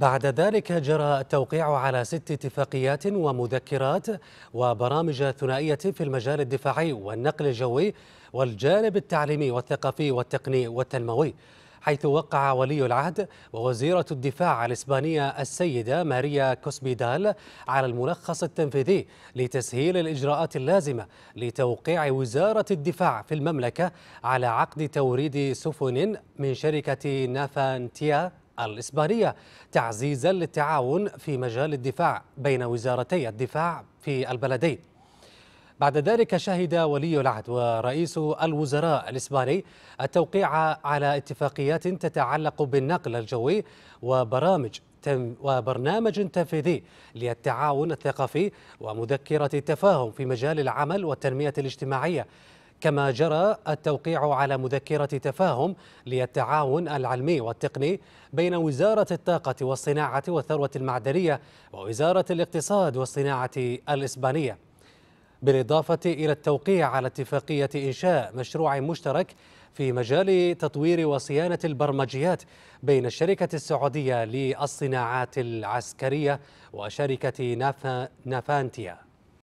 بعد ذلك جرى التوقيع على ست اتفاقيات ومذكرات وبرامج ثنائية في المجال الدفاعي والنقل الجوي والجانب التعليمي والثقافي والتقني والتنموي حيث وقع ولي العهد ووزيرة الدفاع الإسبانية السيدة ماريا كوسبيدال على الملخص التنفيذي لتسهيل الإجراءات اللازمة لتوقيع وزارة الدفاع في المملكة على عقد توريد سفن من شركة نافانتيا الإسبانية تعزيزا للتعاون في مجال الدفاع بين وزارتي الدفاع في البلدين بعد ذلك شهد ولي العهد ورئيس الوزراء الإسباني التوقيع على اتفاقيات تتعلق بالنقل الجوي وبرامج وبرنامج تنفيذي للتعاون الثقافي ومذكرة التفاهم في مجال العمل والتنمية الاجتماعية كما جرى التوقيع على مذكرة تفاهم للتعاون العلمي والتقني بين وزارة الطاقة والصناعة والثروة المعدنية ووزارة الاقتصاد والصناعة الإسبانية بالإضافة إلى التوقيع على اتفاقية إنشاء مشروع مشترك في مجال تطوير وصيانة البرمجيات بين الشركة السعودية للصناعات العسكرية وشركة نافانتيا